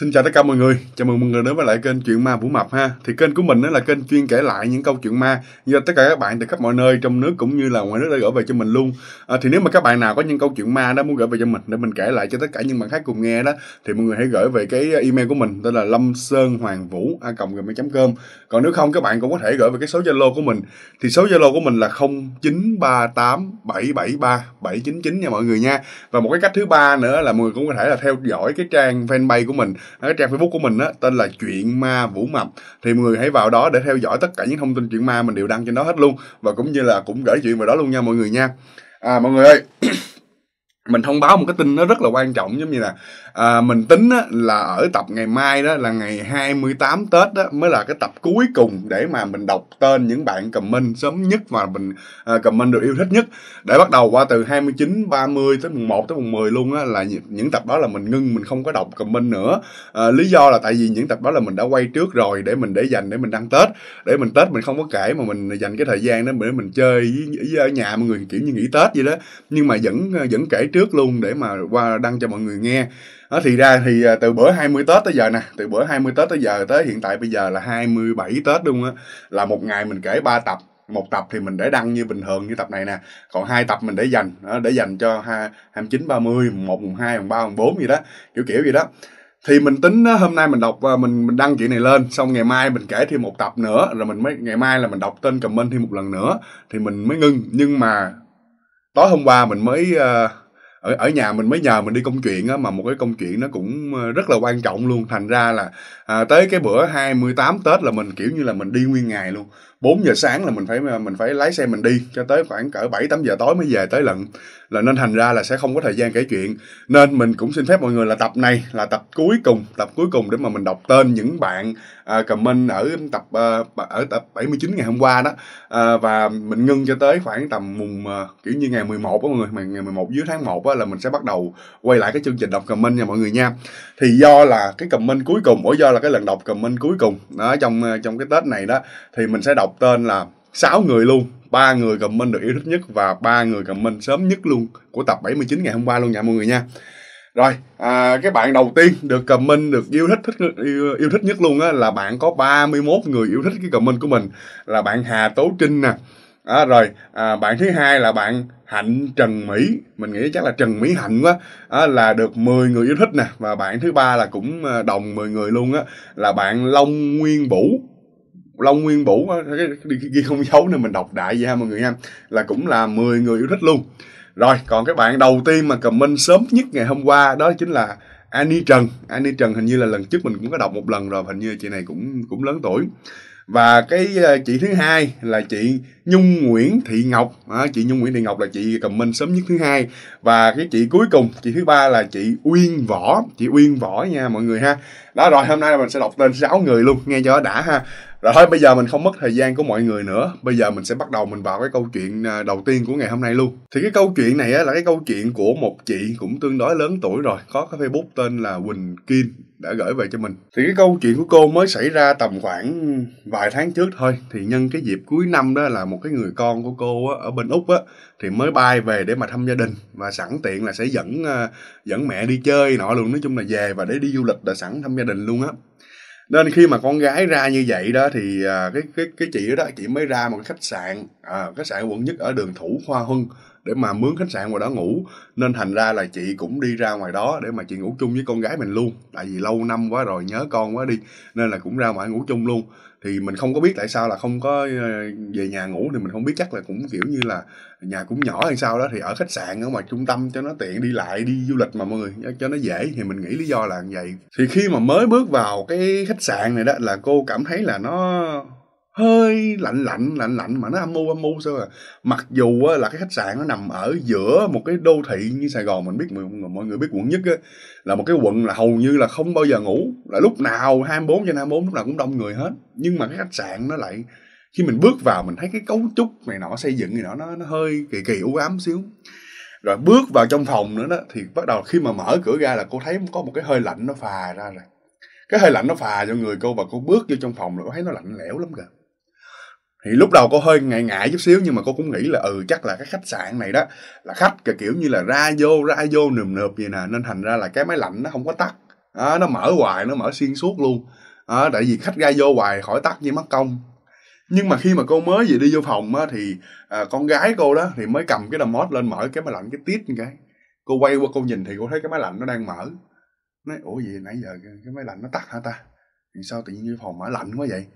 Xin chào tất cả mọi người, chào mừng mọi người đến với lại kênh Chuyện Ma Vũ Mập ha Thì kênh của mình đó là kênh chuyên kể lại những câu chuyện ma do tất cả các bạn từ khắp mọi nơi trong nước cũng như là ngoài nước đã gửi về cho mình luôn à, Thì nếu mà các bạn nào có những câu chuyện ma đó muốn gửi về cho mình để mình kể lại cho tất cả những bạn khác cùng nghe đó Thì mọi người hãy gửi về cái email của mình tên là lâm sơn hoàng vũ a gmail.com Còn nếu không các bạn cũng có thể gửi về cái số Zalo của mình Thì số Zalo của mình là 0938773799 nha mọi người nha Và một cái cách thứ ba nữa là mọi người cũng có thể là theo dõi cái trang fanpage của mình cái trang facebook của mình á tên là chuyện ma vũ mập thì mọi người hãy vào đó để theo dõi tất cả những thông tin chuyện ma mình đều đăng trên đó hết luôn và cũng như là cũng gửi chuyện vào đó luôn nha mọi người nha à mọi người ơi mình thông báo một cái tin nó rất là quan trọng giống như là à, mình tính á, là ở tập ngày mai đó là ngày 28 Tết đó mới là cái tập cuối cùng để mà mình đọc tên những bạn comment sớm nhất mà mình à, comment được yêu thích nhất để bắt đầu qua từ 29 30 tới mùng 1 tới mùng 10 luôn á là những tập đó là mình ngưng mình không có đọc comment nữa à, lý do là tại vì những tập đó là mình đã quay trước rồi để mình để dành để mình đăng Tết để mình Tết mình không có kể mà mình dành cái thời gian đó để mình chơi với, với ở nhà mọi người kiểu như nghỉ Tết vậy đó nhưng mà vẫn à, vẫn kể trước luôn để mà qua đăng cho mọi người nghe đó thì ra thì à, từ bữa 20 Tết tới giờ nè từ bữa 20 Tết tới giờ tới hiện tại bây giờ là 27 Tết đúng không á là một ngày mình kể 3 tập một tập thì mình để đăng như bình thường như tập này nè còn hai tập mình để dành để dành cho 29 30 chín ba mươi một hai ba bốn gì đó kiểu kiểu gì đó thì mình tính hôm nay mình đọc và mình mình đăng chuyện này lên xong ngày mai mình kể thêm một tập nữa rồi mình mới ngày mai là mình đọc tên comment thêm một lần nữa thì mình mới ngưng nhưng mà tối hôm qua mình mới uh, ở ở nhà mình mới nhờ mình đi công chuyện á mà một cái công chuyện nó cũng ờ, rất là quan trọng luôn thành ra là à, tới cái bữa 28 Tết là mình kiểu như là mình đi nguyên ngày luôn 4 giờ sáng là mình phải mình phải lái xe mình đi cho tới khoảng cỡ 7 8 giờ tối mới về tới lận là nên thành ra là sẽ không có thời gian kể chuyện nên mình cũng xin phép mọi người là tập này là tập cuối cùng tập cuối cùng để mà mình đọc tên những bạn uh, comment ở tập uh, ở tập 79 ngày hôm qua đó uh, và mình ngưng cho tới khoảng tầm mùng uh, kiểu như ngày 11 đó mọi người mà ngày 11 dưới tháng 1 á là mình sẽ bắt đầu quay lại cái chương trình đọc comment nha mọi người nha thì do là cái comment cuối cùng ủa do là cái lần đọc comment cuối cùng đó trong trong cái tết này đó thì mình sẽ đọc đọc tên là sáu người luôn ba người comment được yêu thích nhất và ba người comment sớm nhất luôn của tập 79 ngày hôm qua luôn nha mọi người nha rồi à, cái bạn đầu tiên được comment được yêu thích, thích yêu, yêu thích nhất luôn á là bạn có 31 người yêu thích cái comment của mình là bạn Hà Tố Trinh nè à, rồi à, bạn thứ hai là bạn hạnh trần mỹ mình nghĩ chắc là trần mỹ hạnh quá à, là được 10 người yêu thích nè và bạn thứ ba là cũng à, đồng 10 người luôn á là bạn long nguyên vũ Long Nguyên Bủ ghi không dấu nên mình đọc đại gia mọi người em là cũng là 10 người yêu thích luôn rồi còn các bạn đầu tiên mà comment sớm nhất ngày hôm qua đó chính là Annie Trần Annie Trần hình như là lần trước mình cũng có đọc một lần rồi hình như chị này cũng cũng lớn tuổi và cái ờ, chị thứ hai là chị Nhung Nguyễn Thị Ngọc à, chị Nhung Nguyễn Thị Ngọc là chị comment sớm nhất thứ hai và cái chị cuối cùng chị thứ ba là chị Uyên Võ chị Uyên Võ nha mọi người ha đó rồi hôm nay mình sẽ đọc tên sáu người luôn nghe cho đã ha rồi thôi bây giờ mình không mất thời gian của mọi người nữa bây giờ mình sẽ bắt đầu mình vào cái câu chuyện à, đầu tiên của ngày hôm nay luôn thì cái câu chuyện này á, là cái câu chuyện của một chị cũng tương đối lớn tuổi rồi có cái facebook tên là quỳnh kim đã gửi về cho mình thì cái câu chuyện của cô mới xảy ra tầm khoảng vài tháng trước thôi thì nhân cái dịp cuối năm đó là một cái người con của cô á, ở bên úc á thì mới bay về để mà thăm gia đình và sẵn tiện là sẽ dẫn à, dẫn mẹ đi chơi nọ luôn nói chung là về và để đi du lịch là sẵn thăm gia đình luôn á nên khi mà con gái ra như vậy đó thì à, cái cái cái chị đó chị mới ra một cái khách sạn à, khách sạn quận nhất ở đường thủ khoa hưng để mà mướn khách sạn ngoài đó ngủ nên thành ra là chị cũng đi ra ngoài đó để mà chị ngủ chung với con gái mình luôn tại vì lâu năm quá rồi nhớ con quá đi nên là cũng ra ngoài ngủ chung luôn thì mình không có biết tại sao là không có ờ, về nhà ngủ thì mình không biết chắc là cũng kiểu như là nhà cũng nhỏ hay sao đó thì ở khách sạn ở ngoài trung tâm cho nó tiện đi lại đi du lịch mà mọi người ờ, cho nó dễ thì mình nghĩ lý do là như vậy thì khi mà mới bước vào cái khách sạn này đó là cô cảm thấy là nó hơi lạnh lạnh lạnh lạnh mà nó âm mưu âm mưu sao à mặc dù là cái khách sạn nó nằm ở giữa một cái đô thị như sài gòn mình biết mọi người biết quận nhất á, là một cái quận là hầu như là không bao giờ ngủ là lúc nào 24 trên 24 lúc nào cũng đông người hết nhưng mà cái khách sạn nó lại khi mình bước vào mình thấy cái cấu trúc này nọ xây dựng này nọ nó, nó hơi kỳ kỳ u ám xíu rồi bước vào trong phòng nữa đó thì bắt đầu khi mà mở cửa ra là cô thấy có một cái hơi lạnh nó phà ra rồi cái hơi lạnh nó phà cho người cô và cô bước vô trong phòng là cô thấy nó lạnh lẽo lắm kìa thì lúc đầu cô hơi ngại ngại chút xíu nhưng mà cô cũng nghĩ là ừ chắc là cái khách sạn này đó là khách cái kiểu như là ra vô ra vô nườm nượp vậy nè nên thành ra là cái máy lạnh nó không có tắt à, nó mở hoài nó mở xuyên suốt luôn à, tại vì khách ra vô hoài khỏi tắt như mất công nhưng mà khi mà cô mới về đi vô phòng á, thì à, con gái cô đó thì mới cầm cái đầm mót lên mở cái máy lạnh cái tít cái cô quay qua cô nhìn thì cô thấy cái máy lạnh nó đang mở nói ủa gì nãy giờ cái máy lạnh nó tắt hả ta thì sao tự nhiên như phòng mở lạnh quá vậy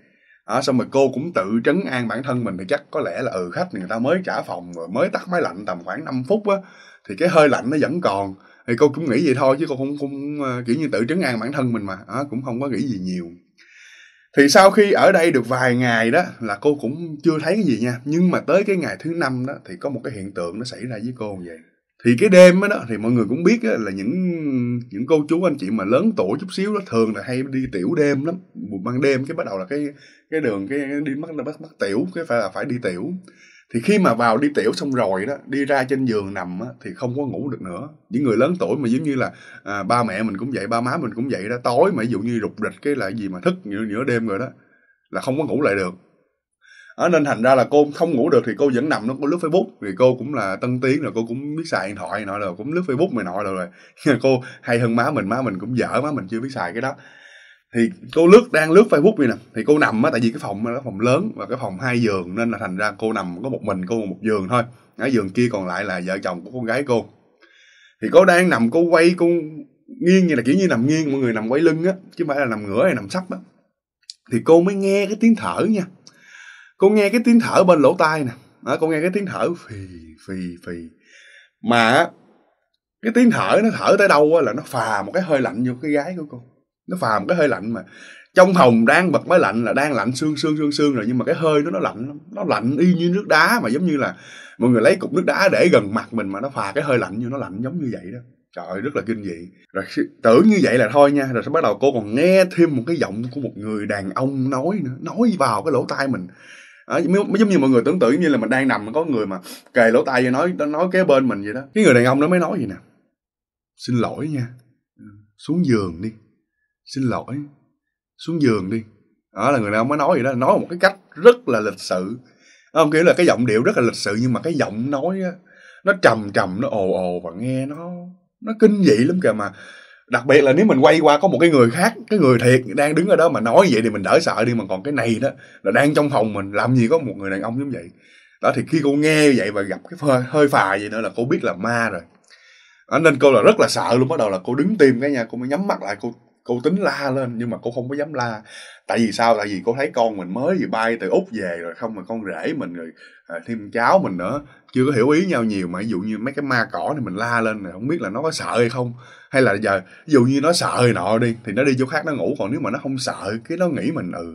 à, xong rồi cô cũng tự trấn an bản thân mình thì chắc có lẽ là ừ khách người ta mới trả phòng rồi mới tắt máy lạnh tầm khoảng 5 phút á thì cái hơi lạnh nó vẫn còn thì cô cũng nghĩ vậy thôi chứ cô không cũng ờ, kiểu như tự trấn an bản thân mình mà à, cũng không có nghĩ gì nhiều thì sau khi ở đây được vài ngày đó là cô cũng chưa thấy cái gì nha nhưng mà tới cái ngày thứ năm đó thì có một cái hiện tượng nó xảy ra với cô như vậy thì cái đêm đó, thì mọi người cũng biết đó, là những những cô chú anh chị mà lớn tuổi chút xíu đó thường là hay đi tiểu đêm lắm ban đêm cái bắt đầu là cái cái đường cái đi bắt bắt bắt tiểu cái phải là phải đi tiểu thì khi mà vào đi tiểu xong rồi đó đi ra trên giường nằm á, thì không có ngủ được nữa những người lớn tuổi mà giống như là à, ba mẹ mình cũng vậy ba má mình cũng vậy đó tối mà ví dụ như rụt rịch cái là gì mà thức nửa, nửa đêm rồi đó là không có ngủ lại được đó nên thành ra là cô không ngủ được thì cô vẫn nằm nó có lướt facebook vì cô cũng là tân tiến rồi cô cũng biết xài điện thoại nọ rồi cũng lướt facebook này nọ rồi rồi cô hay hơn má mình má mình cũng dở má mình chưa biết xài cái đó thì cô lướt đang lướt facebook vậy nè thì cô nằm á tại vì cái phòng đó phòng lớn và cái phòng hai giường nên là thành ra cô nằm có một mình cô một giường thôi ở giường kia còn lại là vợ chồng của con gái cô thì cô đang nằm cô quay cô nghiêng như là kiểu như nằm nghiêng mọi người nằm quay lưng á chứ không phải là nằm ngửa hay nằm sấp á thì cô mới nghe cái tiếng thở nha con nghe cái tiếng thở bên lỗ tai nè đó, con nghe cái tiếng thở phì phì phì mà cái tiếng thở nó thở tới đâu là nó phà một cái hơi lạnh vô cái gái của con nó phà một cái hơi lạnh mà trong phòng đang bật máy lạnh là đang lạnh xương xương xương xương rồi nhưng mà cái hơi nó nó lạnh nó lạnh y như nước đá mà giống như là mọi người lấy cục nước đá để gần mặt mình mà nó phà cái hơi lạnh như nó lạnh giống như vậy đó trời rất là kinh dị rồi tưởng như vậy là thôi nha rồi bắt đầu cô còn nghe thêm một cái giọng của một người đàn ông nói nữa nói vào cái lỗ tai mình à, giống như mọi người tưởng tượng như là mình đang nằm có người mà kề lỗ tai và nói nói kế bên mình vậy đó cái người đàn ông đó mới nói gì nè xin lỗi nha xuống giường đi xin lỗi xuống giường đi đó là người đàn ông mới nói vậy đó nói một cái cách rất là lịch sự không kiểu là cái giọng điệu rất là lịch sự nhưng mà cái giọng nói á nó trầm trầm nó ồ ồ và nghe nó nó kinh dị lắm kìa mà đặc biệt là nếu mình quay qua có một cái người khác cái người thiệt đang đứng ở đó mà nói vậy thì mình đỡ sợ đi mà còn cái này đó là đang trong phòng mình làm gì có một người đàn ông giống vậy đó thì khi cô nghe vậy và gặp cái hơi, hơi phà vậy nữa là cô biết là ma rồi đó, nên cô là rất là sợ luôn bắt đầu là cô đứng tìm cái nhà cô mới nhắm mắt lại cô cô tính la lên nhưng mà cô không có dám la tại vì sao tại vì cô thấy con mình mới vừa bay từ úc về rồi không mà con rể mình rồi à, thêm cháu mình nữa chưa có hiểu ý nhau nhiều mà ví dụ như mấy cái ma cỏ này mình la lên này không biết là nó có sợ hay không hay là giờ ví dụ như nó sợ này nọ đi thì nó đi chỗ khác nó ngủ còn nếu mà nó không sợ cái nó nghĩ mình ừ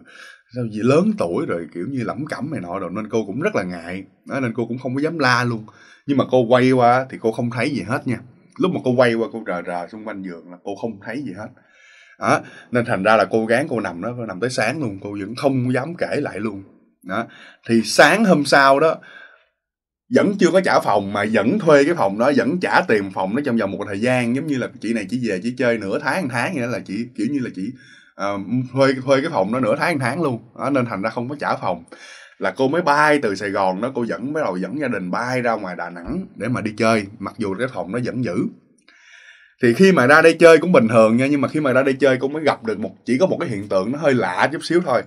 sao gì lớn tuổi rồi kiểu như lẩm cẩm này nọ rồi nên cô cũng rất là ngại đó, nên cô cũng không có dám la luôn nhưng mà cô quay qua thì cô không thấy gì hết nha lúc mà cô quay qua cô rờ rờ xung quanh giường là cô không thấy gì hết đó nên thành ra là cô gán cô nằm đó cô nằm tới sáng luôn cô vẫn không dám kể lại luôn đó thì sáng hôm sau đó vẫn chưa có trả phòng mà vẫn thuê cái phòng đó vẫn trả tiền phòng nó trong vòng một thời gian giống như là chị này chỉ về chỉ chơi nửa tháng tháng nghĩa là chị kiểu như là chị uh, thuê thuê cái phòng đó nửa tháng tháng luôn đó, nên thành ra không có trả phòng là cô mới bay từ Sài Gòn đó cô dẫn bắt đầu dẫn gia đình bay ra ngoài Đà Nẵng để mà đi chơi mặc dù cái phòng nó vẫn giữ thì khi mà ra đây chơi cũng bình thường nha nhưng mà khi mà ra đây chơi cũng mới gặp được một chỉ có một cái hiện tượng nó hơi lạ chút xíu thôi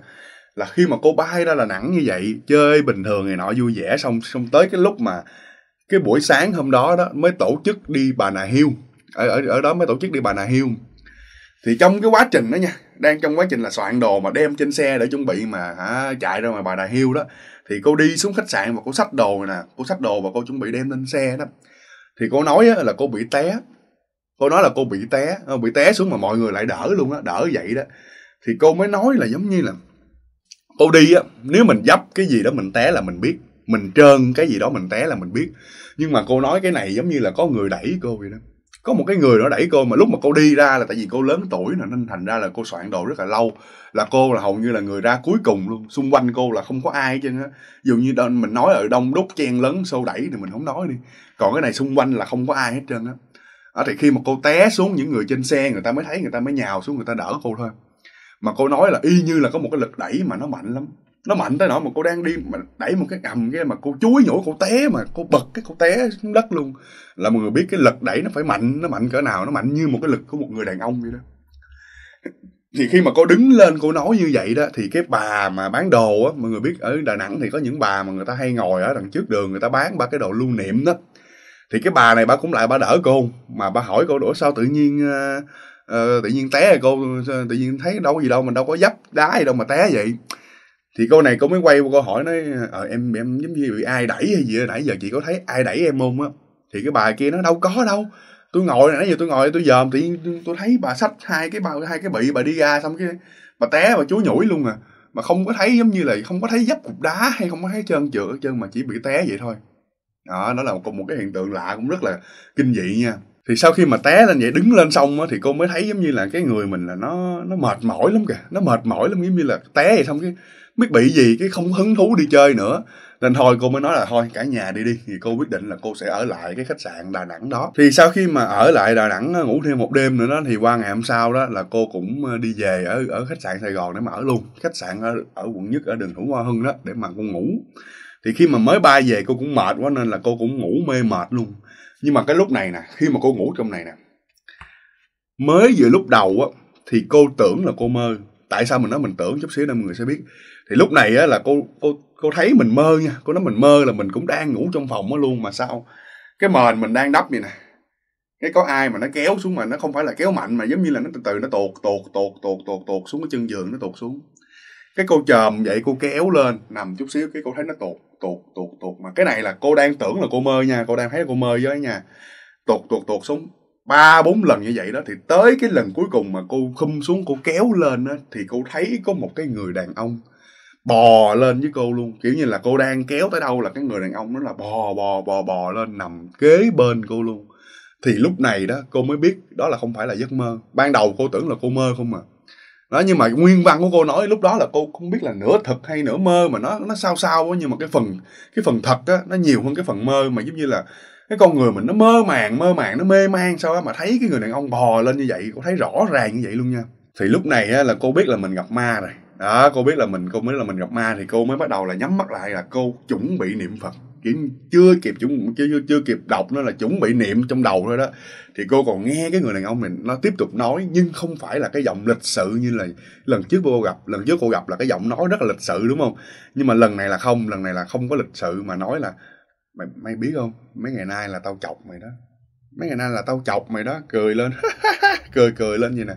là khi mà cô bay ra là nẵng như vậy chơi bình thường này nọ vui vẻ xong xong tới cái lúc mà cái buổi sáng hôm đó đó mới tổ chức đi bà nà hiêu ở ở ở đó mới tổ chức đi bà nà hiêu thì trong cái quá trình đó nha đang trong quá trình là soạn đồ mà đem trên xe để chuẩn bị mà hả, chạy ra ngoài bà nà hiêu đó thì cô đi xuống khách sạn và cô xách đồ nè cô xách đồ và cô chuẩn bị đem lên xe đó thì cô nói là cô bị té cô nói là cô bị té ờ, bị té xuống mà mọi người lại đỡ luôn á đỡ vậy đó thì cô mới nói là giống như là tôi đi á nếu mình dấp cái gì đó mình té là mình biết mình trơn cái gì đó mình té là mình biết nhưng mà cô nói cái này giống như là có người đẩy cô vậy đó có một cái người nó đẩy cô mà lúc mà cô đi ra là tại vì cô lớn tuổi nè nên thành ra là cô soạn đồ rất là lâu là cô là hầu như là người ra cuối cùng luôn xung quanh cô là không có ai chứ á dù như đơn mình nói ở đông đúc chen lớn xô đẩy thì mình không nói đi còn cái này xung quanh là không có ai hết trơn á thì khi mà cô té xuống những người trên xe người ta mới thấy người ta mới nhào xuống người ta đỡ cô thôi mà cô nói là y như là có một cái lực đẩy mà nó mạnh lắm nó mạnh tới nỗi mà cô đang đi mà đẩy một cái gầm cái mà cô chuối nhổ cô té mà cô bật cái cô té xuống đất luôn là mọi người biết cái lực đẩy nó phải mạnh nó mạnh cỡ nào nó mạnh như một cái lực của một người đàn ông vậy đó thì khi mà cô đứng lên cô nói như vậy đó thì cái bà mà bán đồ á mọi người biết ở đà nẵng thì có những bà mà người ta hay ngồi ở đằng trước đường người ta bán ba cái đồ lưu niệm đó thì cái bà này bà cũng lại bà đỡ cô mà bà hỏi cô đổ sao tự nhiên uh, Ờ, tự nhiên té rồi cô tự nhiên thấy đâu có gì đâu mình đâu có dấp đá gì đâu mà té vậy thì cô này cô mới quay qua câu hỏi nói ờ, em em giống như bị ai đẩy hay gì nãy giờ chị có thấy ai đẩy em không á thì cái bà kia nó đâu có đâu tôi ngồi nãy giờ tôi ngồi tôi dòm tự nhiên tôi thấy bà xách hai cái bao hai cái bị bà đi ra xong cái bà té bà chúa nhủi luôn à mà không có thấy giống như là không có thấy dấp cục đá hay không có thấy trơn trượt chân mà chỉ bị té vậy thôi đó đó là một, một cái hiện tượng lạ cũng rất là kinh dị nha thì sau khi mà té lên vậy đứng lên xong á thì cô mới thấy giống như là cái người mình là nó nó mệt mỏi lắm kìa nó mệt mỏi lắm giống như là té vậy xong cái biết bị gì cái không hứng thú đi chơi nữa nên thôi cô mới nói là thôi cả nhà đi đi thì cô quyết định là cô sẽ ở lại cái khách sạn đà nẵng đó thì sau khi mà ở lại đà nẵng ngủ thêm một đêm nữa đó thì qua ngày hôm sau đó là cô cũng ờ, đi về ở ở khách sạn sài gòn để mà ở luôn khách sạn ở, ở quận nhất ở đường hữu hoa hưng đó để mà cô ngủ thì khi mà mới bay về cô cũng mệt quá nên là cô cũng ngủ mê mệt luôn nhưng mà cái lúc này nè khi mà cô ngủ trong này nè mới vừa lúc đầu á thì cô tưởng là cô mơ tại sao mình nói mình tưởng chút xíu nữa mọi người sẽ biết thì lúc này á là cô cô cô thấy mình mơ nha cô nói mình mơ là mình cũng đang ngủ trong phòng á luôn mà sao cái mền mình đang đắp vậy nè cái có ai mà nó kéo xuống mà nó không phải là kéo mạnh mà giống như là nó từ từ nó tuột tuột tuột tuột tuột tuột xuống cái chân giường nó tuột xuống cái cô chồm vậy cô kéo lên nằm chút xíu cái cô thấy nó tuột tuột tuột tuột mà cái này là cô đang tưởng là cô mơ nha cô đang thấy cô mơ với nha tuột tuột tuột xuống ba bốn lần như vậy đó thì tới cái lần cuối cùng mà cô khum xuống cô kéo lên á thì cô thấy có một cái người đàn ông bò lên với cô luôn kiểu như là cô đang kéo tới đâu là cái người đàn ông đó là bò bò bò bò lên nằm kế bên cô luôn thì lúc này đó cô mới biết đó là không phải là giấc mơ ban đầu cô tưởng là cô mơ không à? đó nhưng mà nguyên văn của cô nói lúc đó là cô không biết là nửa thật hay nửa mơ mà nó nó sao sao á nhưng mà cái phần cái phần thật á nó nhiều hơn cái phần mơ mà giống như là cái con người mình nó mơ màng mơ màng nó mê man sao á mà thấy cái người đàn ông bò lên như vậy cô thấy rõ ràng như vậy luôn nha thì lúc này á là cô biết là mình gặp ma rồi đó cô biết là mình cô mới là mình gặp ma thì cô mới bắt đầu là nhắm mắt lại là cô chuẩn bị niệm phật kiểu chưa kịp chúng chưa, chưa, chưa kịp đọc nó là chuẩn bị niệm trong đầu thôi đó thì cô còn nghe cái người đàn ông mình nó tiếp tục nói nhưng không phải là cái giọng lịch sự như là lần trước cô gặp lần trước cô gặp là cái giọng nói rất là lịch sự đúng không nhưng mà lần này là không lần này là không có lịch sự mà nói là mày mày biết không mấy ngày nay là tao chọc mày đó mấy ngày nay là tao chọc mày đó cười lên cười cười lên như nè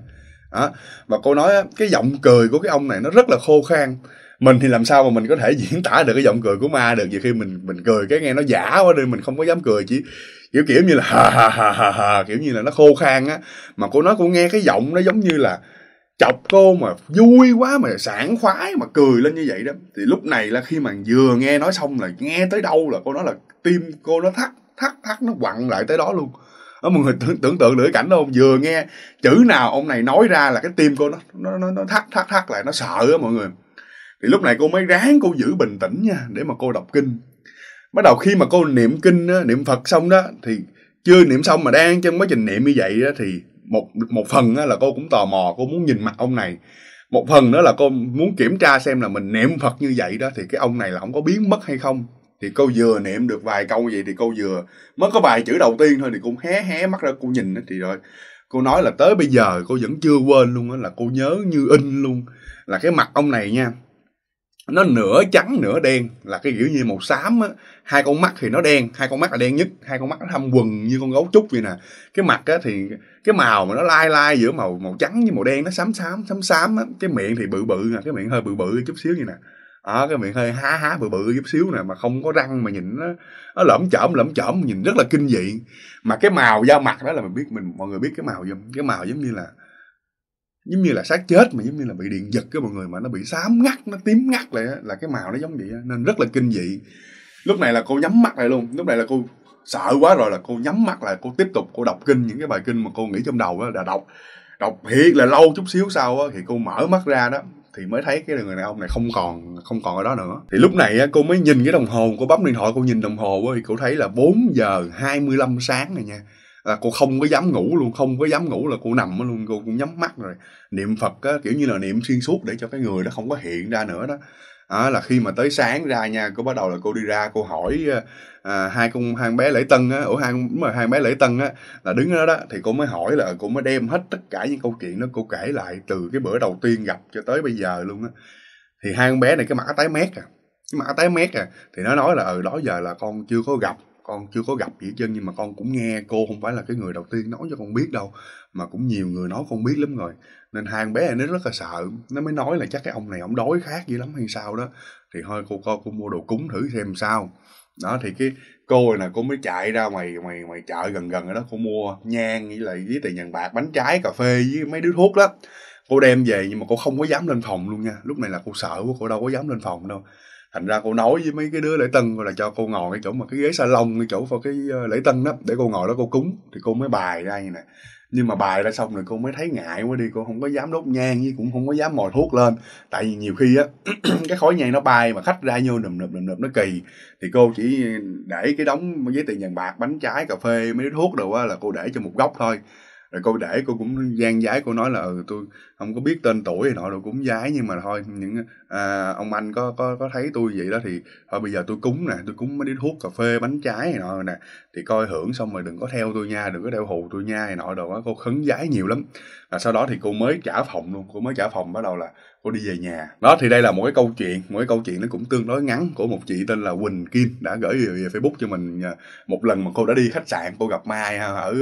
đó. và cô nói cái giọng cười của cái ông này nó rất là khô khan mình thì làm sao mà mình có thể diễn tả được cái giọng cười của ma được vì khi mình mình cười cái nghe nó giả quá đi mình không có dám cười chỉ kiểu kiểu như là hà hà hà hà hà kiểu như là nó khô khan á mà cô nói cô nghe cái giọng nó giống như là chọc cô mà vui quá mà sảng khoái mà cười lên như vậy đó thì lúc này là khi mà vừa nghe nói xong là nghe tới đâu là cô nói là tim cô nó thắt thắt thắt nó quặn lại tới đó luôn ở mọi người tưởng, tưởng tượng được cái cảnh đó không vừa nghe chữ nào ông này nói ra là cái tim cô nó nó nó, nó thắt thắt thắt lại nó sợ á mọi người thì lúc này cô mới ráng cô giữ bình tĩnh nha để mà cô đọc kinh bắt đầu khi mà cô niệm kinh niệm phật xong đó thì chưa niệm xong mà đang trong quá trình niệm như vậy đó thì một một phần là cô cũng tò mò cô muốn nhìn mặt ông này một phần nữa là cô muốn kiểm tra xem là mình niệm phật như vậy đó thì cái ông này là ông có biến mất hay không thì cô vừa niệm được vài câu vậy thì cô vừa mới có vài chữ đầu tiên thôi thì cô hé hé mắt ra cô nhìn thì rồi cô nói là tới bây giờ cô vẫn chưa quên luôn á là cô nhớ như in luôn là cái mặt ông này nha nó nửa trắng nửa đen là cái kiểu như màu xám á hai con mắt thì nó đen hai con mắt là đen nhất hai con mắt nó thâm quần như con gấu trúc vậy nè cái mặt á thì cái màu mà nó lai lai giữa màu màu trắng với màu đen nó xám xám xám xám á cái miệng thì bự bự nè cái miệng hơi bự bự chút xíu vậy nè ở à, cái miệng hơi há há bự bự chút xíu nè mà không có răng mà nhìn nó nó lõm chởm lõm chởm nhìn rất là kinh dị mà cái màu da mặt đó là mình biết mình mọi người biết cái màu gì cái màu giống như là giống như là xác chết mà giống như là bị điện giật cái mọi người mà nó bị xám ngắt nó tím ngắt lại là cái màu nó giống vậy nên rất là kinh dị lúc này là cô nhắm mắt lại luôn lúc này là cô sợ quá rồi là cô nhắm mắt lại cô tiếp tục cô đọc kinh những cái bài kinh mà cô nghĩ trong đầu là đọc đọc thiệt là lâu chút xíu sau thì cô mở mắt ra đó thì mới thấy cái người đàn ông này không còn không còn ở đó nữa thì lúc này cô mới nhìn cái đồng hồ cô bấm điện thoại cô nhìn đồng hồ thì cô thấy là 4 giờ 25 sáng này nha là cô không có dám ngủ luôn không có dám ngủ là cô nằm luôn cô cũng nhắm mắt rồi niệm phật á, kiểu như là niệm xuyên suốt để cho cái người đó không có hiện ra nữa đó à, là khi mà tới sáng ra nha cô bắt đầu là cô đi ra cô hỏi à, hai con hai bé lễ tân á ủa hai mà hai bé lễ tân á là đứng đó đó thì cô mới hỏi là cô mới đem hết tất cả những câu chuyện đó cô kể lại từ cái bữa đầu tiên gặp cho tới bây giờ luôn á thì hai con bé này cái mặt tái mét à cái mặt tái mét à thì nó nói là ừ đó giờ là con chưa có gặp con chưa có gặp gì hết trơn nhưng mà con cũng nghe cô không phải là cái người đầu tiên nói cho con biết đâu mà cũng nhiều người nói con biết lắm rồi nên hai bé này nó rất là sợ nó mới nói là chắc cái ông này ông đói khác dữ lắm hay sao đó thì thôi cô coi cô mua đồ cúng thử xem sao đó thì cái cô này nè cô mới chạy ra ngoài ngoài ngoài chợ gần gần ở đó cô mua nhang với lại với tiền vàng bạc bánh trái cà phê với mấy đứa thuốc đó cô đem về nhưng mà cô không có dám lên phòng luôn nha lúc này là cô sợ quá cô đâu có dám lên phòng đâu thành ra cô nói với mấy cái đứa lễ tân là cho cô ngồi cái chỗ mà cái ghế salon cái chỗ vào cái ờ, lễ tân đó để cô ngồi đó cô cúng thì cô mới bài ra như này nhưng mà bài ra xong rồi cô mới thấy ngại quá đi cô không có dám đốt nhang chứ cũng không có dám mồi thuốc lên tại vì nhiều khi á cái khói nhang nó bay mà khách ra vô nùm nùm nùm nùm nó kỳ thì cô chỉ để cái đống với tiền vàng bạc bánh trái cà phê mấy đứa thuốc đồ á là cô để cho một góc thôi rồi cô để cô cũng gian giái cô nói là ừ tôi không có biết tên tuổi thì nọ rồi cúng giái nhưng mà thôi những à, ông anh có có có thấy tôi vậy đó thì thôi bây giờ tôi cúng nè tôi cúng mấy đi thuốc cà phê bánh trái này nọ nè thì coi hưởng xong rồi đừng có theo tôi nha đừng có đeo hù tôi nha này nọ đồ á cô khấn giái nhiều lắm và sau đó thì cô mới trả phòng luôn cô mới trả phòng bắt đầu là cô đi về nhà đó thì đây là một cái câu chuyện một cái câu chuyện nó cũng tương đối ngắn của một chị tên là Quỳnh Kim đã gửi về, về Facebook cho mình à, một lần mà cô đã đi khách sạn cô gặp Mai ha, ở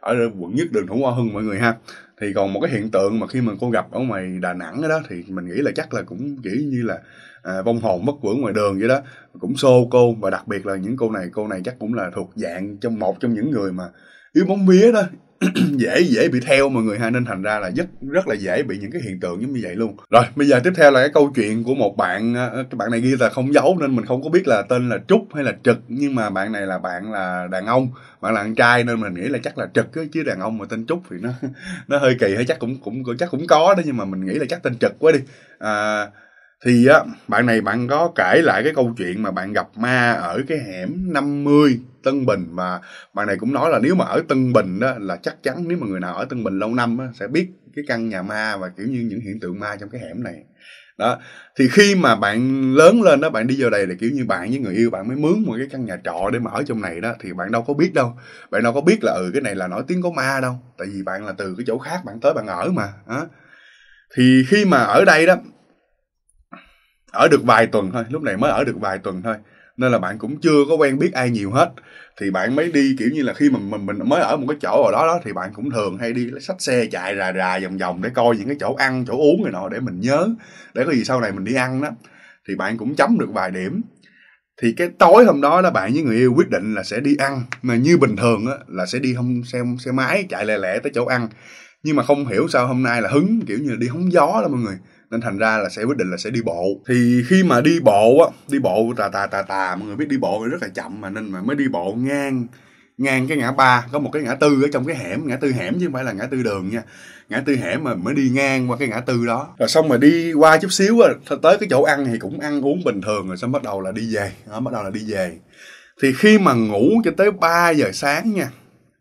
ở quận nhất đường Thủ Hoa Hưng mọi người ha thì còn một cái hiện tượng mà khi mà cô gặp ở ngoài Đà Nẵng đó thì mình nghĩ là chắc là cũng kiểu như là à, vong hồn mất quẩn ngoài đường vậy đó cũng xô cô và đặc biệt là những cô này cô này chắc cũng là thuộc dạng trong một trong những người mà yếu bóng vía đó dễ dễ bị theo mọi người ha nên thành ra là rất rất là dễ bị những cái hiện tượng giống như vậy luôn rồi bây giờ tiếp theo là cái câu chuyện của một bạn ờ, ờ, cái bạn này ghi là không giấu nên mình không có biết là tên là trúc hay là trực nhưng mà bạn này là bạn là đàn ông bạn là con trai nên mình nghĩ là chắc là trực ấy, chứ đàn ông mà tên trúc thì nó nó hơi kỳ hay chắc cũng cũng chắc cũng có đó nhưng mà mình nghĩ là chắc tên trực quá đi à, thì á bạn này bạn có kể lại cái câu chuyện mà bạn gặp ma ở cái hẻm 50 Tân Bình mà bạn này cũng nói là nếu mà ở Tân Bình đó là chắc chắn nếu mà người nào ở Tân Bình lâu năm á, sẽ biết cái căn nhà ma và kiểu như những hiện tượng ma trong cái hẻm này đó thì khi mà bạn lớn lên đó bạn đi vào đây là kiểu như bạn với người yêu bạn mới mướn một cái căn nhà trọ để mà ở trong này đó thì bạn đâu có biết đâu bạn đâu có biết là ừ cái này là nổi tiếng có ma đâu tại vì bạn là từ cái chỗ khác bạn tới bạn ở mà đó. thì khi mà ở đây đó ở được vài tuần thôi lúc này mới ở được vài tuần thôi nên là bạn cũng chưa có quen biết ai nhiều hết thì bạn mới đi kiểu như là khi mà mình mình mới ở một cái chỗ ở đó đó thì bạn cũng thường hay đi xách xe chạy rà rà vòng vòng để coi những cái chỗ ăn chỗ uống này nọ để mình nhớ để có gì sau này mình đi ăn đó thì bạn cũng chấm được vài điểm thì cái tối hôm đó là bạn với người yêu quyết định là sẽ đi ăn mà như bình thường á là sẽ đi không xe xe máy chạy lẹ lẹ tới chỗ ăn nhưng mà không hiểu sao hôm nay là hứng kiểu như là đi hóng gió đó mọi người nên thành ra là sẽ quyết định là sẽ đi bộ thì khi mà đi bộ á đi bộ tà tà tà tà mọi người biết đi bộ thì rất là chậm mà nên mà mới đi bộ ngang ngang cái ngã ba có một cái ngã tư ở trong cái hẻm ngã tư hẻm chứ không phải là ngã tư đường nha ngã tư hẻm mà mới đi ngang qua cái ngã tư đó rồi xong rồi đi qua chút xíu tới cái chỗ ăn thì cũng ăn uống bình thường rồi xong bắt đầu là đi về đó, bắt đầu là đi về thì khi mà ngủ cho tới 3 giờ sáng nha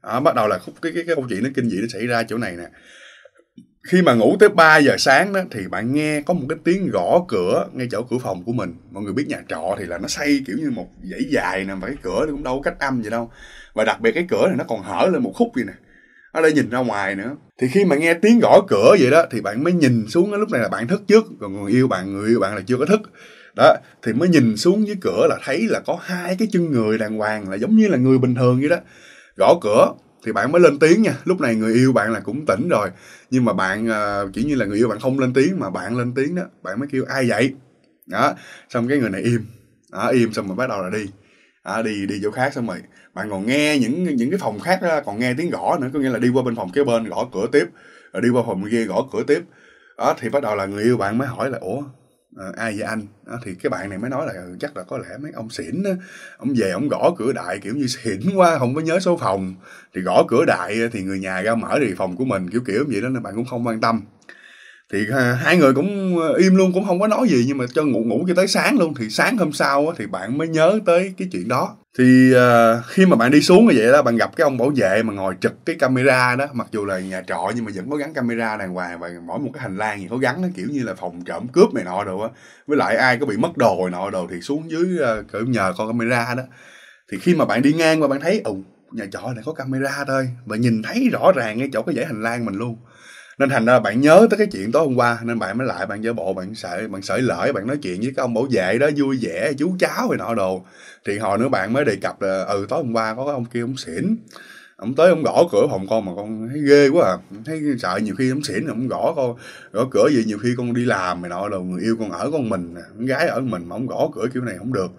đó, bắt đầu là cái, cái, cái câu chuyện nó kinh dị nó xảy ra chỗ này nè khi mà ngủ tới 3 giờ sáng đó thì bạn nghe có một cái tiếng gõ cửa ngay chỗ cửa phòng của mình mọi người biết nhà trọ thì là nó xây kiểu như một dãy dài nè và cái cửa cũng đâu cách âm gì đâu và đặc biệt cái cửa này nó còn hở lên một khúc gì nè nó để nhìn ra ngoài nữa thì khi mà nghe tiếng gõ cửa vậy đó thì bạn mới nhìn xuống lúc này là bạn thức trước còn người yêu bạn người yêu bạn là chưa có thức đó thì mới nhìn xuống dưới cửa là thấy là có hai cái chân người đàng hoàng là giống như là người bình thường vậy đó gõ cửa thì bạn mới lên tiếng nha lúc này người yêu bạn là cũng tỉnh rồi nhưng mà bạn uh, kiểu như là người yêu bạn không lên tiếng mà bạn lên tiếng đó bạn mới kêu ai vậy đó xong cái người này im đó, im xong rồi bắt đầu là đi đó, đi đi chỗ khác xong rồi bạn còn nghe những những cái phòng khác đó, còn nghe tiếng gõ nữa có nghĩa là đi qua bên phòng kế bên gõ cửa tiếp rồi đi qua phòng kia gõ cửa tiếp đó thì bắt đầu là người yêu bạn mới hỏi là ủa Ờ, ai và anh à, thì cái bạn này mới nói là ừ, chắc là có lẽ mấy ông xỉn á ông về ông gõ cửa đại kiểu như xỉn quá không có nhớ số phòng thì gõ cửa đại thì người nhà ra mở thì phòng của mình kiểu kiểu vậy đó nên bạn cũng không quan tâm thì à, hai người cũng ờ, im luôn cũng không có nói gì nhưng mà cho ngủ ngủ cho tới sáng luôn thì sáng hôm sau thì bạn mới nhớ tới cái chuyện đó thì à, khi mà bạn đi xuống như vậy đó bạn gặp cái ông bảo vệ mà ngồi trực cái camera đó mặc dù là nhà trọ nhưng mà vẫn có gắn camera đàng hoàng và mỗi một cái hành lang gì có gắn nó kiểu như là phòng trộm cướp này nọ đồ á với lại ai có bị mất đồ này nọ đồ thì xuống dưới cỡ ờ, nhờ con camera đó thì khi mà bạn đi ngang và bạn thấy ừ nhà trọ này có camera thôi và nhìn thấy rõ ràng ngay chỗ cái dãy hành lang mình luôn nên thành ra bạn nhớ tới cái chuyện tối hôm qua nên bạn mới lại bạn giả bộ bạn sợi bạn sởi lởi bạn nói chuyện với cái ông bảo vệ đó vui vẻ chú cháu rồi nọ đồ thì hồi nữa bạn mới đề cập là ừ tối hôm qua có cái ông kia ông xỉn ông tới ông gõ cửa phòng con mà con thấy ghê quá à thấy sợ nhiều khi ông xỉn ông gõ con gõ cửa gì nhiều khi con đi làm này nọ đồ người yêu con ở con mình con gái ở mình mà ông gõ cửa kiểu này không được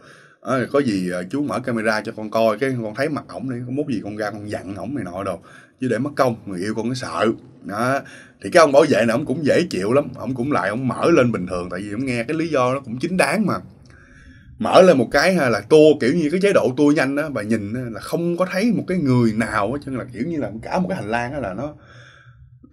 à, có gì ờ, chú mở camera cho con coi cái con thấy mặt ổng đi có mốt gì con ra con dặn ổng này nọ đồ chứ để mất công người yêu con nó sợ đó thì cái ông bảo vệ này ông cũng dễ chịu lắm ông cũng lại ông mở lên bình thường tại vì ông nghe cái lý do nó cũng chính đáng mà mở lên một cái là tua kiểu như cái chế độ tua nhanh đó và nhìn là không có thấy một cái người nào chứ là kiểu như là cả một cái hành lang đó là nó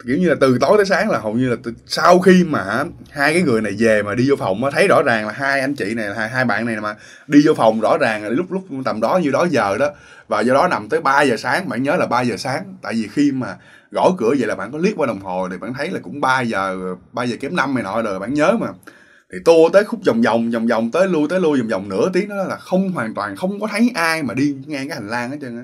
kiểu như là từ tối tới sáng là hầu như là từ, sau khi mà hai cái người này về mà đi vô phòng á thấy rõ ràng là hai anh chị này hai hai bạn này mà đi vô phòng rõ ràng là lúc lúc tầm đó như đó giờ đó và do đó nằm tới 3 giờ sáng bạn nhớ là 3 giờ sáng tại vì khi mà gõ cửa vậy là bạn có liếc qua đồng hồ thì bạn thấy là cũng 3 giờ 3 giờ kém năm này nọ rồi bạn nhớ mà thì tua tới khúc vòng vòng vòng vòng tới lui tới lui vòng vòng nửa tiếng đó là không hoàn toàn không có thấy ai mà đi ngang cái hành lang hết trơn á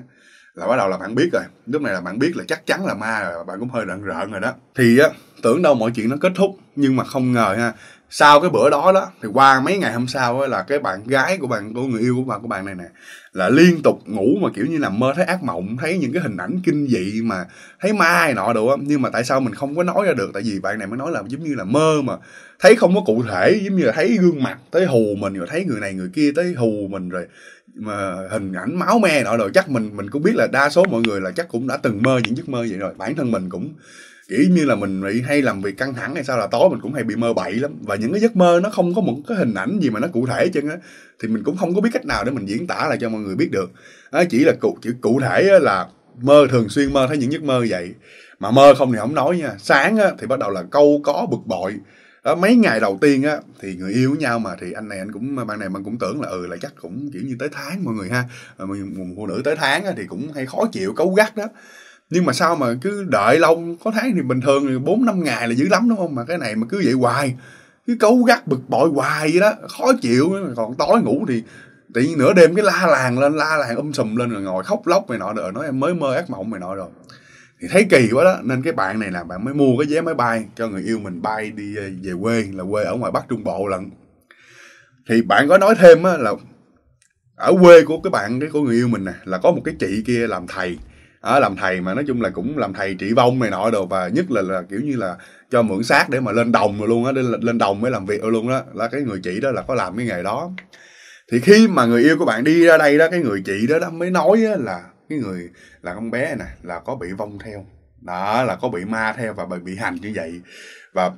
là bắt đầu là bạn biết rồi lúc này là bạn biết là chắc chắn là ma rồi bạn cũng hơi rợn rợn rồi đó thì á tưởng đâu mọi chuyện nó kết thúc nhưng mà không ngờ ha sau cái bữa đó đó thì qua mấy ngày hôm sau là cái bạn gái của bạn của người yêu của bạn của bạn này nè là liên tục ngủ mà kiểu như là mơ thấy ác mộng thấy những cái hình ảnh kinh dị mà thấy ma mai nọ đồ á nhưng mà tại sao mình không có nói ra được tại vì bạn này mới nói là giống như là mơ mà thấy không có cụ thể giống như là thấy gương mặt tới hù mình rồi thấy người này người kia tới hù mình rồi mà hình ảnh máu me nọ rồi chắc mình mình cũng biết là đa số mọi người là chắc cũng đã từng mơ những giấc mơ vậy rồi bản thân mình cũng kiểu như là mình bị hay làm việc căng thẳng hay sao là tối mình cũng hay bị mơ bậy lắm và những cái giấc mơ nó không có một cái hình ảnh gì mà nó cụ thể chân á thì mình cũng không có biết cách nào để mình diễn tả lại cho mọi người biết được à, chỉ là cụ chỉ cụ thể là mơ thường xuyên mơ thấy những giấc mơ vậy mà mơ không thì không nói nha sáng á, thì bắt đầu là câu có bực bội đó, mấy ngày đầu tiên á thì người yêu với nhau mà thì anh này anh cũng ban này mình cũng tưởng là ừ là chắc cũng kiểu như tới tháng mọi người ha mà phụ nữ tới tháng á, thì cũng hay khó chịu cấu gắt đó nhưng mà sao mà cứ đợi lâu có tháng thì bình thường thì bốn năm ngày là dữ lắm đúng không mà cái này mà cứ vậy hoài cứ cấu gắt bực bội hoài vậy đó khó chịu còn tối ngủ thì tự nhiên nửa đêm cái la làng lên la làng um sùm lên rồi ngồi khóc lóc mày nọ rồi nói em mới mơ ác mộng mày nọ rồi thì thấy kỳ quá đó nên cái bạn này là bạn mới mua cái vé máy bay cho người yêu mình bay đi ờ, về quê là quê ở ngoài bắc trung bộ lận thì bạn có nói thêm á là ở quê của cái bạn cái của người yêu mình nè là có một cái chị kia làm thầy à, làm thầy mà nói chung là cũng làm thầy trị vong này nọ đồ và nhất là là kiểu như là cho mượn xác để mà lên đồng rồi luôn á lên đồng mới làm việc luôn đó là cái người chị đó là có làm cái nghề đó thì khi mà người yêu của bạn đi ra đây đó cái người chị đó đó mới nói á, là cái người là con bé này là có bị vong theo đó là có bị ma theo và bị bị hành như vậy và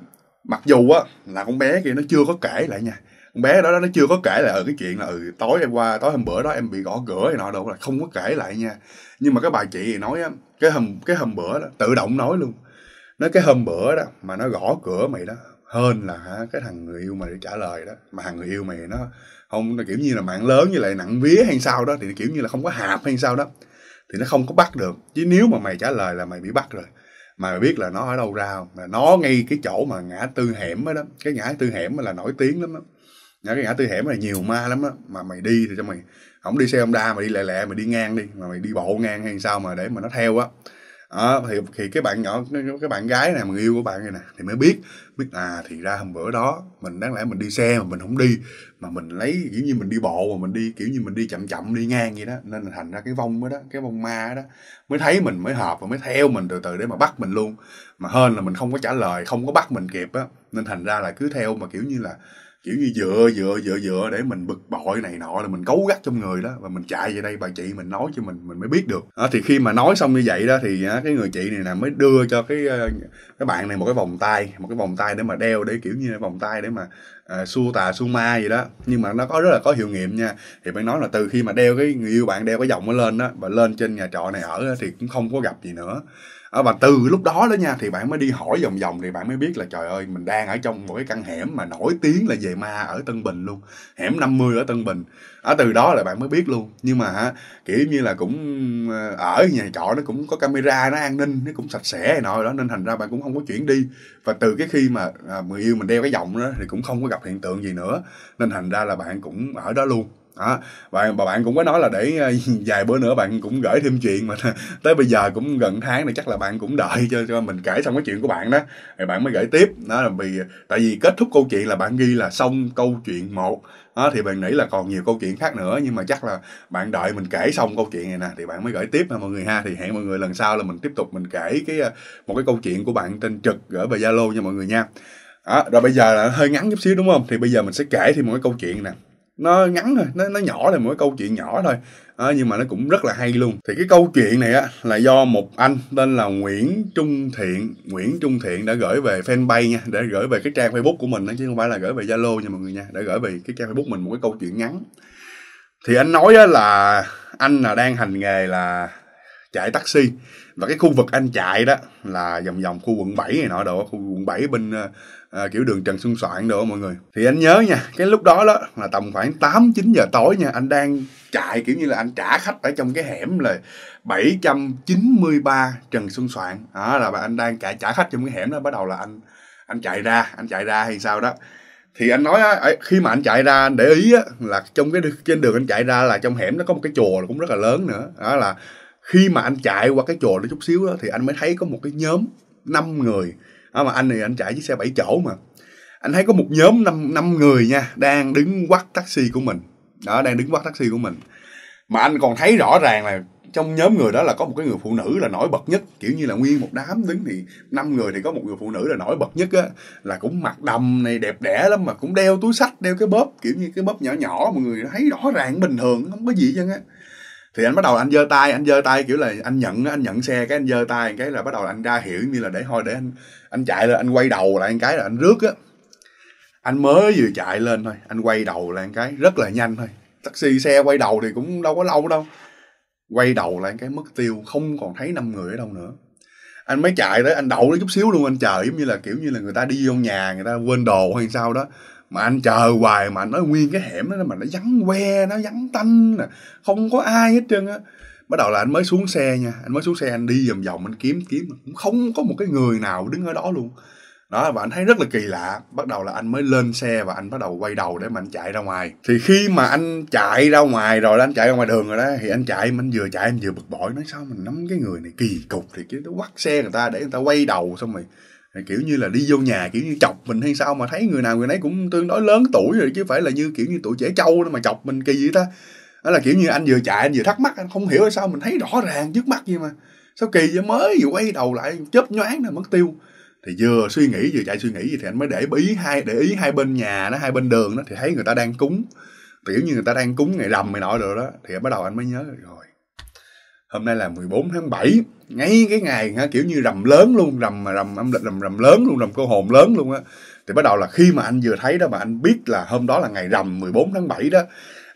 mặc dù á là con bé kia nó chưa có kể lại nha bé đó nó chưa có kể lại ở ừ, cái chuyện là ừ tối em qua tối hôm bữa đó em bị gõ cửa này nọ đâu là không có kể lại nha nhưng mà cái bà chị thì nói á cái hôm cái hôm bữa đó tự động nói luôn nói cái hôm bữa đó mà nó gõ cửa mày đó hơn là hả cái thằng người yêu mày trả lời đó mà thằng người yêu mày nó không nó kiểu như là mạng lớn như lại nặng vía hay sao đó thì kiểu như là không có hạp hay sao đó thì nó không có bắt được chứ nếu mà mày trả lời là mày bị bắt rồi mà mày biết là nó ở đâu ra không nó ngay cái chỗ mà ngã tư hẻm đó, đó. cái ngã tư hẻm là nổi tiếng lắm đó đó, cái ngã tư hẻm này nhiều ma lắm á mà mày đi thì cho mày không đi xe honda mà đi lẹ lẹ mày đi ngang đi mà mày đi bộ ngang hay sao mà để mà nó theo á đó, thì thì cái bạn nhỏ cái bạn gái này mình yêu của bạn này nè thì mới biết biết à thì ra hôm bữa đó mình đáng lẽ mình đi xe mà mình không đi mà mình lấy kiểu như mình đi bộ mà mình đi kiểu như mình đi chậm chậm đi ngang vậy đó nên là thành ra cái vong mới đó cái vong ma đó mới thấy mình mới hợp và mới theo mình từ từ để mà bắt mình luôn mà hơn là mình không có trả lời không có bắt mình kịp á nên thành ra là cứ theo mà kiểu như là kiểu như dựa dựa dựa dựa để mình bực bội này nọ là mình cấu gắt trong người đó và mình chạy về đây bà chị mình nói cho mình mình mới biết được à, thì khi mà nói xong như vậy đó thì á, à, cái người chị này là mới đưa cho cái à, cái bạn này một cái vòng tay một cái vòng tay để mà đeo để kiểu như vòng tay để mà à, xua tà xua ma gì đó nhưng mà nó có rất là có hiệu nghiệm nha thì bạn nói là từ khi mà đeo cái người yêu bạn đeo cái vòng nó lên đó và lên trên nhà trọ này ở đó, thì cũng không có gặp gì nữa à, và từ lúc đó đó nha thì bạn mới đi hỏi vòng vòng thì bạn mới biết là trời ơi mình đang ở trong một cái căn hẻm mà nổi tiếng là về ma ở Tân Bình luôn hẻm 50 ở Tân Bình ở từ đó là bạn mới biết luôn nhưng mà kiểu như là cũng ờ, ở nhà trọ nó cũng có camera nó an ninh nó cũng sạch sẽ nọ đó nên thành ra bạn cũng không có chuyển đi và từ cái khi mà à, người yêu mình đeo cái giọng đó thì cũng không có gặp hiện tượng gì nữa nên thành ra là bạn cũng ở đó luôn đó bạn bà bạn cũng có nói là để ờ, vài bữa nữa bạn cũng gửi thêm chuyện mà tới bây giờ cũng gần tháng này chắc là bạn cũng đợi cho cho mình kể xong cái chuyện của bạn đó thì bạn mới gửi tiếp đó là vì tại vì kết thúc câu chuyện là bạn ghi là xong câu chuyện một đó, thì bạn nghĩ là còn nhiều câu chuyện khác nữa nhưng mà chắc là bạn đợi mình kể xong câu chuyện này nè thì bạn mới gửi tiếp ha mọi người ha thì hẹn mọi người lần sau là mình tiếp tục mình kể cái ờ, một cái câu chuyện của bạn trên trực gửi về zalo nha mọi người nha đó, rồi bây giờ là hơi ngắn chút xíu đúng không thì bây giờ mình sẽ kể thêm một cái câu chuyện nè nó ngắn thôi nó nó nhỏ là mỗi câu chuyện nhỏ thôi à, nhưng mà nó cũng rất là hay luôn thì cái câu chuyện này á là do một anh tên là Nguyễn Trung Thiện Nguyễn Trung Thiện đã gửi về fanpage nha để gửi về cái trang Facebook của mình đó, chứ không phải là gửi về Zalo nha mọi người nha để gửi về cái trang Facebook mình một cái câu chuyện ngắn thì anh nói á, là anh là đang hành nghề là chạy taxi và cái khu vực anh chạy đó là vòng vòng khu quận 7 này nọ đồ khu quận 7 bên ờ, à, kiểu đường Trần Xuân Soạn đồ mọi người thì anh nhớ nha cái lúc đó đó là tầm khoảng 8 9 giờ tối nha anh đang chạy kiểu như là anh trả khách ở trong cái hẻm là 793 Trần Xuân Soạn đó là anh đang chạy trả khách trong cái hẻm đó bắt đầu là anh anh chạy ra anh chạy ra hay sao đó thì anh nói á, khi mà anh chạy ra anh để ý á, là trong cái trên đường anh chạy ra là trong hẻm nó có một cái chùa cũng rất là lớn nữa đó là khi mà anh chạy qua cái chùa đó chút xíu đó, thì anh mới thấy có một cái nhóm năm người à, mà anh này anh chạy chiếc xe 7 chỗ mà anh thấy có một nhóm năm năm người nha đang đứng quắt taxi của mình đó đang đứng quắt taxi của mình mà anh còn thấy rõ ràng là trong nhóm người đó là có một cái người phụ nữ là nổi bật nhất kiểu như là nguyên một đám đứng thì năm người thì có một người phụ nữ là nổi bật nhất á là cũng mặc đầm này đẹp đẽ lắm mà cũng đeo túi sách đeo cái bóp kiểu như cái bóp nhỏ nhỏ mọi người thấy rõ ràng bình thường không có gì hết á thì anh bắt đầu anh giơ tay anh giơ tay kiểu là anh nhận anh nhận xe cái anh giơ tay cái là bắt đầu anh ra hiểu như là để thôi để anh anh chạy lên anh quay đầu lại cái là anh rước á anh mới vừa chạy lên thôi anh quay đầu lại cái rất là nhanh thôi taxi xe quay đầu thì cũng đâu có lâu đâu quay đầu lại cái mất tiêu không còn thấy năm người ở đâu nữa anh mới chạy tới anh đậu nó chút xíu luôn anh chờ giống như là kiểu như là người ta đi vô nhà người ta quên đồ hay sao đó mà anh chờ hoài mà anh nói nguyên cái hẻm đó mà nó vắng que nó vắng tanh nè không có ai hết trơn á bắt đầu là anh mới xuống xe nha anh mới xuống xe anh đi vòng vòng anh kiếm kiếm cũng không có một cái người nào đứng ở đó luôn đó và anh thấy rất là kỳ lạ bắt đầu là anh mới lên xe và anh bắt đầu quay đầu để mà anh chạy ra ngoài thì khi mà anh chạy ra ngoài rồi anh chạy ra ngoài đường rồi đó thì anh chạy mình vừa chạy anh vừa bực bội nói sao mình nắm cái người này kỳ cục thì cái nó quắt xe người ta để người ta quay đầu xong rồi kiểu như là đi vô nhà kiểu như chọc mình hay sao mà thấy người nào người nấy cũng tương đối lớn tuổi rồi chứ phải là như kiểu như tuổi trẻ trâu mà chọc mình kỳ gì ta đó là kiểu như anh vừa chạy anh vừa thắc mắc anh không hiểu sao mình thấy rõ ràng trước mắt gì mà sao kỳ vậy mới vừa quay đầu lại chớp nhoáng là mất tiêu thì vừa suy nghĩ vừa chạy suy nghĩ gì thì anh mới để ý hai để ý hai bên nhà nó hai bên đường đó thì thấy người ta đang cúng kiểu như người ta đang cúng ngày rằm này nọ rồi đó thì bắt đầu anh mới nhớ rồi hôm nay là 14 tháng 7 ngay cái ngày ha, kiểu như rầm lớn luôn rầm mà rầm âm lịch rầm rầm lớn luôn rầm cô hồn lớn luôn á thì bắt đầu là khi mà anh vừa thấy đó mà anh biết là hôm đó là ngày rằm 14 tháng 7 đó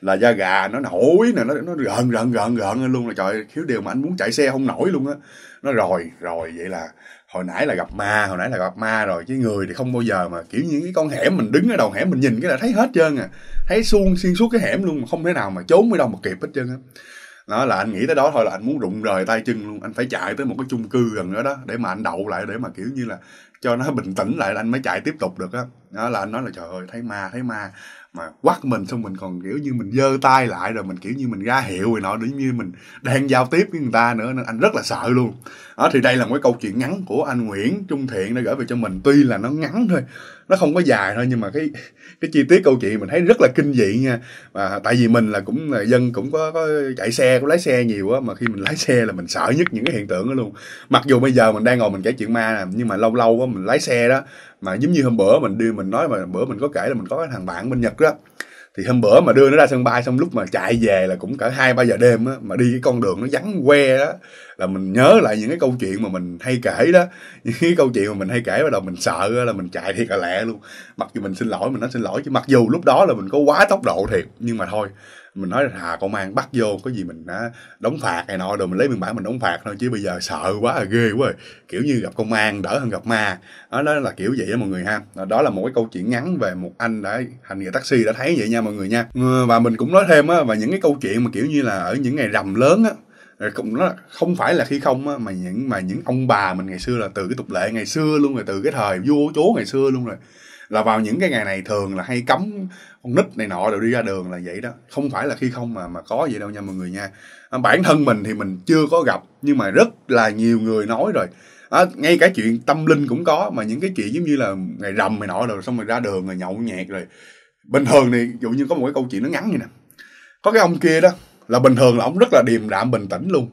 là da gà nó nổi nè nó nó gợn gợn gợn rợn luôn là trời thiếu điều mà anh muốn chạy xe không nổi luôn á nó rồi rồi vậy là hồi nãy là gặp ma hồi nãy là gặp ma rồi chứ người thì không bao giờ mà kiểu như cái con hẻm mình đứng ở đầu hẻm mình nhìn cái là thấy hết trơn à thấy suông xuyên suốt cái hẻm luôn mà không thể nào mà trốn ở đâu mà kịp hết trơn á đó là anh nghĩ tới đó thôi là anh muốn rụng rời tay chân luôn anh phải chạy tới một cái chung cư gần đó đó để mà anh đậu lại để mà kiểu như là cho nó bình tĩnh lại là anh mới chạy tiếp tục được á đó. đó là anh nói là trời ơi thấy ma thấy ma mà quắt mình xong mình còn kiểu như mình giơ tay lại rồi mình kiểu như mình ra hiệu rồi nọ để như mình đang giao tiếp với người ta nữa nên anh rất là sợ luôn đó thì đây là một cái câu chuyện ngắn của anh Nguyễn Trung Thiện đã gửi về cho mình tuy là nó ngắn thôi nó không có dài thôi nhưng mà cái cái chi tiết câu chuyện mình thấy rất là kinh dị nha và tại vì mình là cũng là dân cũng có, có chạy xe có lái xe nhiều á mà khi mình lái xe là mình sợ nhất những cái hiện tượng đó luôn mặc dù bây giờ mình đang ngồi mình kể chuyện ma nè nhưng mà lâu lâu á mình lái xe đó mà giống như hôm bữa mình đi mình nói mà bữa mình có kể là mình có cái thằng bạn bên nhật đó thì hôm bữa mà đưa nó ra sân bay xong lúc mà chạy về là cũng cả hai ba giờ đêm á mà đi cái con đường nó vắng que đó là mình nhớ lại những cái câu chuyện mà mình hay kể đó những cái câu chuyện mà mình hay kể bắt đầu mình sợ là mình chạy thiệt là lẹ luôn mặc dù mình xin lỗi mình nói xin lỗi chứ mặc dù lúc đó là mình có quá tốc độ thiệt nhưng mà thôi mình nói là à, công an bắt vô có gì mình đã à, đóng phạt này nọ rồi mình lấy biên bản mình đóng phạt thôi chứ bây giờ sợ quá là ghê quá rồi. kiểu như gặp công an đỡ hơn gặp ma đó, đó là kiểu vậy đó mọi người ha đó là một cái câu chuyện ngắn về một anh đã hành nghề taxi đã thấy vậy nha mọi người nha ờ, và mình cũng nói thêm á và những cái câu chuyện mà kiểu như là ở những ngày rằm lớn á cũng nó không phải là khi không á, mà những mà những ông bà mình ngày xưa là từ cái tục lệ ngày xưa luôn rồi từ cái thời vua chúa ngày xưa luôn rồi là vào những cái ngày này thường là hay cấm con nít này nọ đều đi ra đường là vậy đó không phải là khi không mà mà có vậy đâu nha mọi người nha à, bản thân mình thì mình chưa có gặp nhưng mà rất là nhiều người nói rồi à, ngay cả chuyện tâm linh cũng có mà những cái chuyện giống như là ngày rằm này nọ rồi xong rồi ra đường rồi nhậu nhẹt rồi bình thường thì dụ như có một cái câu chuyện nó ngắn như nè có cái ông kia đó là bình thường là ông rất là điềm đạm bình tĩnh luôn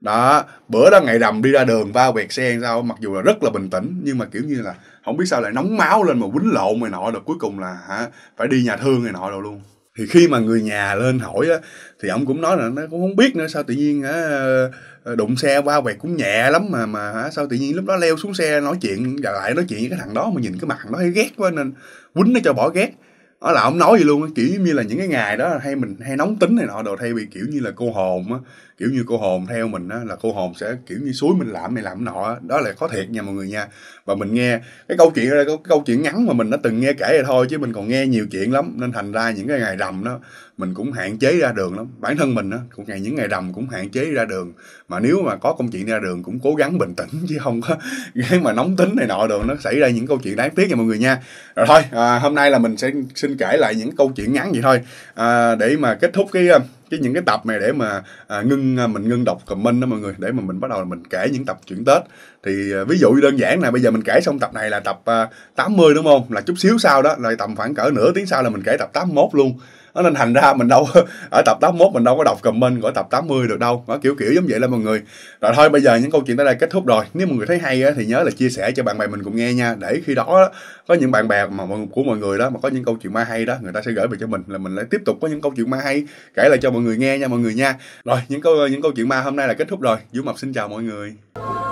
đó bữa đó ngày rằm đi ra đường va quẹt xe sao mặc dù là rất là bình tĩnh nhưng mà kiểu như là không biết sao lại nóng máu lên mà quýnh lộn này nọ được cuối cùng là hả phải đi nhà thương này nọ rồi luôn thì khi mà người nhà lên hỏi á thì ông cũng nói là nó cũng không biết nữa sao tự nhiên á ờ, đụng xe qua quẹt cũng nhẹ lắm mà mà sao tự nhiên lúc đó leo xuống xe nói chuyện và lại nói chuyện với cái thằng đó mà nhìn cái mặt nó hay ghét quá nên quýnh nó cho bỏ ghét đó là ông nói gì luôn kiểu như là những cái ngày đó hay mình hay nóng tính này nọ đồ thay vì kiểu như là cô hồn á kiểu như cô hồn theo mình á là cô hồn sẽ kiểu như suối mình làm này làm nọ đó là có thiệt nha mọi người nha và mình nghe cái câu chuyện đây có câu chuyện ngắn mà mình đã từng nghe kể rồi thôi chứ mình còn nghe nhiều chuyện lắm nên thành ra những cái ngày rằm đó mình cũng hạn chế ra đường lắm bản thân mình á cũng ngày những ngày rằm cũng hạn chế ra đường mà nếu mà có công chuyện ra đường cũng cố gắng bình tĩnh chứ không có cái mà nóng tính này nọ đường nó xảy ra những câu chuyện đáng tiếc nha mọi người nha rồi thôi à, hôm nay là mình sẽ xin kể lại những câu chuyện ngắn vậy thôi à, để mà kết thúc cái chứ những cái tập này để mà à, ngưng à, mình ngưng đọc comment đó mọi người để mà mình bắt đầu mình kể những tập chuyển tết thì à, ví dụ đơn giản là bây giờ mình kể xong tập này là tập à, 80 đúng không là chút xíu sau đó là tầm khoảng cỡ nửa tiếng sau là mình kể tập 81 luôn nó nên thành ra mình đâu ở tập 81 mình đâu có đọc comment của tập 80 được đâu nó kiểu kiểu giống vậy là mọi người rồi thôi bây giờ những câu chuyện tới đây kết thúc rồi nếu mọi người thấy hay á, thì nhớ là chia sẻ cho bạn bè mình cùng nghe nha để khi đó có những bạn bè mà của mọi người đó mà có những câu chuyện ma hay đó người ta sẽ gửi về cho mình là mình lại tiếp tục có những câu chuyện ma hay kể lại cho mọi người nghe nha mọi người nha rồi những câu những câu chuyện ma hôm nay là kết thúc rồi vũ mập xin chào mọi người